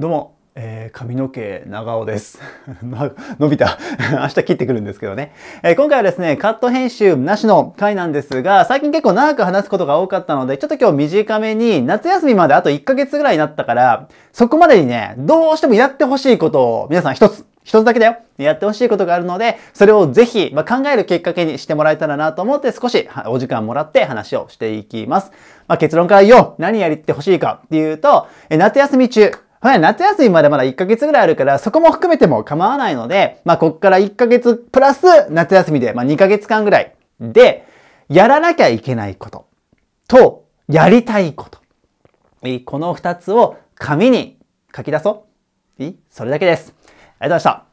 どうも、えー、髪の毛長尾です。伸びた。明日切ってくるんですけどね、えー、今回はですね、カット編集なしの回なんですが、最近結構長く話すことが多かったので、ちょっと今日短めに、夏休みまであと1ヶ月ぐらいになったから、そこまでにね、どうしてもやってほしいことを、皆さん一つ、一つだけだよ。やってほしいことがあるので、それをぜひ、まあ、考えるきっかけにしてもらえたらなと思って、少しお時間もらって話をしていきます。まあ、結論から言おう何やりってほしいかっていうと、え夏休み中、はい、夏休みまでまだ1ヶ月ぐらいあるから、そこも含めても構わないので、まあ、こっから1ヶ月プラス夏休みで、まあ、2ヶ月間ぐらいで、やらなきゃいけないことと、やりたいこと。この2つを紙に書き出そう。それだけです。ありがとうございました。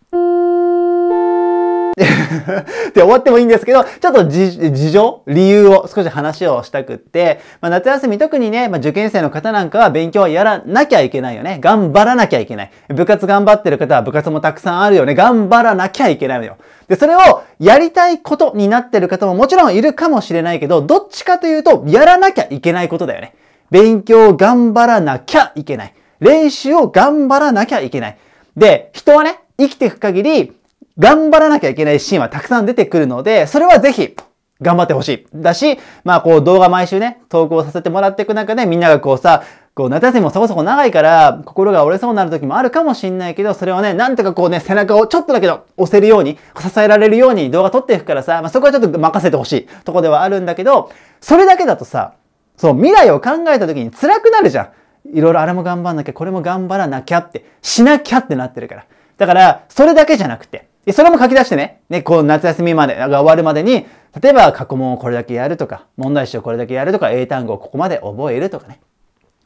で終わってもいいんですけど、ちょっと事情、理由を少し話をしたくって、まあ、夏休み特にね、まあ、受験生の方なんかは勉強はやらなきゃいけないよね。頑張らなきゃいけない。部活頑張ってる方は部活もたくさんあるよね。頑張らなきゃいけないのよ。で、それをやりたいことになってる方ももちろんいるかもしれないけど、どっちかというと、やらなきゃいけないことだよね。勉強を頑張らなきゃいけない。練習を頑張らなきゃいけない。で、人はね、生きていく限り、頑張らなきゃいけないシーンはたくさん出てくるので、それはぜひ、頑張ってほしい。だし、まあこう動画毎週ね、投稿させてもらっていく中で、みんながこうさ、こう夏休みもそこそこ長いから、心が折れそうになる時もあるかもしんないけど、それをね、なんとかこうね、背中をちょっとだけど押せるように、支えられるように動画撮っていくからさ、まあそこはちょっと任せてほしいとこではあるんだけど、それだけだとさ、そう、未来を考えた時に辛くなるじゃん。いろいろあれも頑張んなきゃ、これも頑張らなきゃって、しなきゃってなってるから。だから、それだけじゃなくて、で、それも書き出してね、ね、こう夏休みまで、が終わるまでに、例えば過去問をこれだけやるとか、問題集をこれだけやるとか、英単語をここまで覚えるとかね、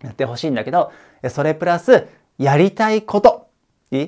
やってほしいんだけど、それプラス、やりたいこと、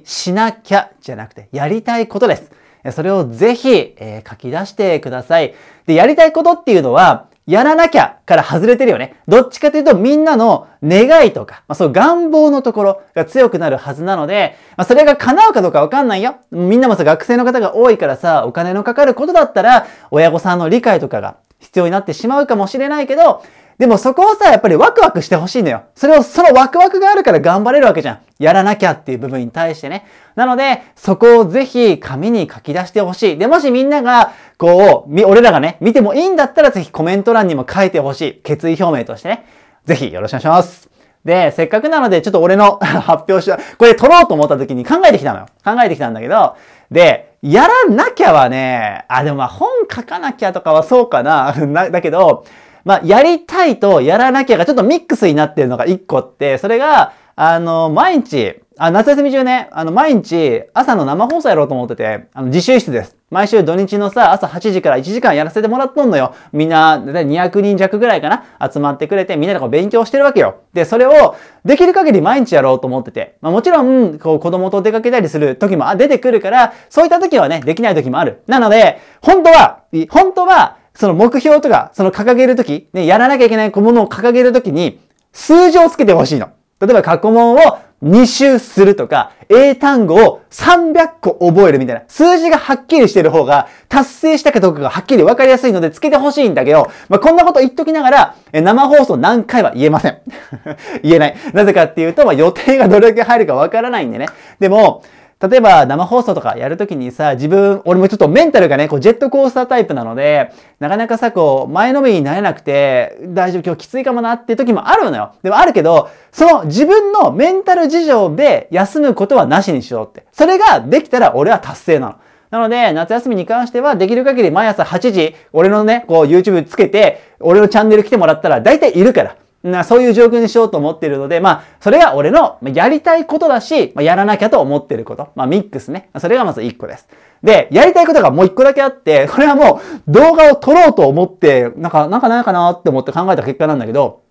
しなきゃじゃなくて、やりたいことです。それをぜひ、えー、書き出してください。で、やりたいことっていうのは、やらなきゃから外れてるよね。どっちかというとみんなの願いとか、まあ、そう願望のところが強くなるはずなので、まあ、それが叶うかどうかわかんないよ。みんなもさ、学生の方が多いからさ、お金のかかることだったら、親御さんの理解とかが必要になってしまうかもしれないけど、でもそこをさ、やっぱりワクワクしてほしいのよ。それを、そのワクワクがあるから頑張れるわけじゃん。やらなきゃっていう部分に対してね。なので、そこをぜひ紙に書き出してほしい。で、もしみんなが、こう、俺らがね、見てもいいんだったらぜひコメント欄にも書いてほしい。決意表明としてね。ぜひよろしくお願いします。で、せっかくなので、ちょっと俺の 発表しよう。これ撮ろうと思った時に考えてきたのよ。考えてきたんだけど、で、やらなきゃはね、あ、でもまあ本書かなきゃとかはそうかな。だけど、まあ、やりたいとやらなきゃがちょっとミックスになってるのが一個って、それが、あの、毎日、あ夏休み中ね、あの、毎日朝の生放送やろうと思ってて、あの、自習室です。毎週土日のさ、朝8時から1時間やらせてもらっとんのよ。みんな、だい200人弱ぐらいかな集まってくれて、みんなでこう勉強してるわけよ。で、それを、できる限り毎日やろうと思ってて。まあもちろん、こう子供と出かけたりする時も出てくるから、そういった時はね、できない時もある。なので、本当は、本当は、その目標とか、その掲げるとき、ね、やらなきゃいけないものを掲げるときに、数字をつけてほしいの。例えば過去問を2周するとか、英単語を300個覚えるみたいな、数字がはっきりしてる方が、達成したかどうかがはっきりわかりやすいので、つけてほしいんだけど、まあ、こんなこと言っときながら、生放送何回は言えません。言えない。なぜかっていうと、まあ、予定がどれだけ入るかわからないんでね。でも、例えば生放送とかやるときにさ、自分、俺もちょっとメンタルがね、こうジェットコースタータイプなので、なかなかさ、こう、前のめりになれなくて、大丈夫、今日きついかもなっていう時もあるのよ。でもあるけど、その自分のメンタル事情で休むことはなしにしようって。それができたら俺は達成なの。なので、夏休みに関しては、できる限り毎朝8時、俺のね、こう YouTube つけて、俺のチャンネル来てもらったら、大体いるから。なそういう状況にしようと思ってるので、まあ、それが俺のやりたいことだし、まあ、やらなきゃと思ってること。まあ、ミックスね。それがまず1個です。で、やりたいことがもう1個だけあって、これはもう動画を撮ろうと思って、なんか、なんかないかなって思って考えた結果なんだけど、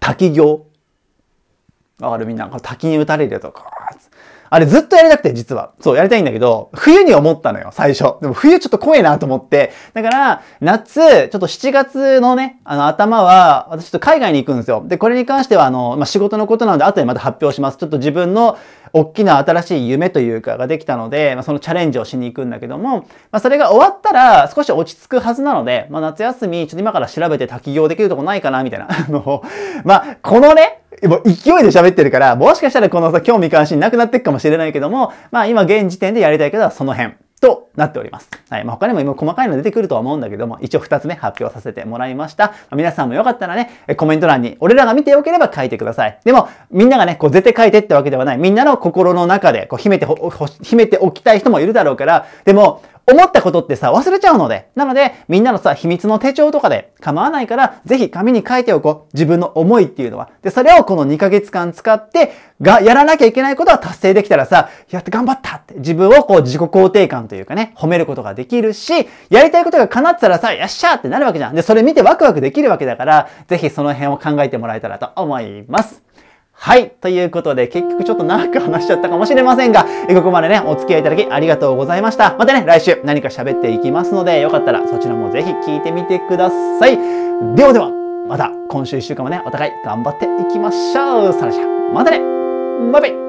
滝行。わかるみんな、滝に打たれるとか、あれずっとやりたくて、実は。そう、やりたいんだけど、冬に思ったのよ、最初。でも冬ちょっと怖いなと思って。だから、夏、ちょっと7月のね、あの、頭は、私ちょっと海外に行くんですよ。で、これに関しては、あの、まあ、仕事のことなので、後でまた発表します。ちょっと自分の、大きな新しい夢というかができたので、まあ、そのチャレンジをしに行くんだけども、まあ、それが終わったら少し落ち着くはずなので、まあ、夏休み、ちょっと今から調べて滝行できるとこないかな、みたいな。あの、まあ、このね、もう勢いで喋ってるから、もしかしたらこのさ、興味関心なくなっていくかもしれないけども、まあ今現時点でやりたいけど、はその辺となっております。はい。まあ、他にも今細かいの出てくるとは思うんだけども、一応二つね、発表させてもらいました。まあ、皆さんもよかったらね、コメント欄に俺らが見てよければ書いてください。でも、みんながね、こう絶対書いてってわけではない。みんなの心の中で、こう秘めてほ、秘めておきたい人もいるだろうから、でも、思ったことってさ、忘れちゃうので。なので、みんなのさ、秘密の手帳とかで構わないから、ぜひ紙に書いておこう。自分の思いっていうのは。で、それをこの2ヶ月間使って、が、やらなきゃいけないことは達成できたらさ、やって頑張ったって、自分をこう自己肯定感というかね、褒めることができるし、やりたいことが叶ったらさ、よっしゃーってなるわけじゃん。で、それ見てワクワクできるわけだから、ぜひその辺を考えてもらえたらと思います。はい。ということで、結局ちょっと長く話しちゃったかもしれませんが、ここまでね、お付き合いいただきありがとうございました。またね、来週何か喋っていきますので、よかったらそちらもぜひ聞いてみてください。ではでは、また今週1週間もね、お互い頑張っていきましょう。さらじゃ、またねバイバイ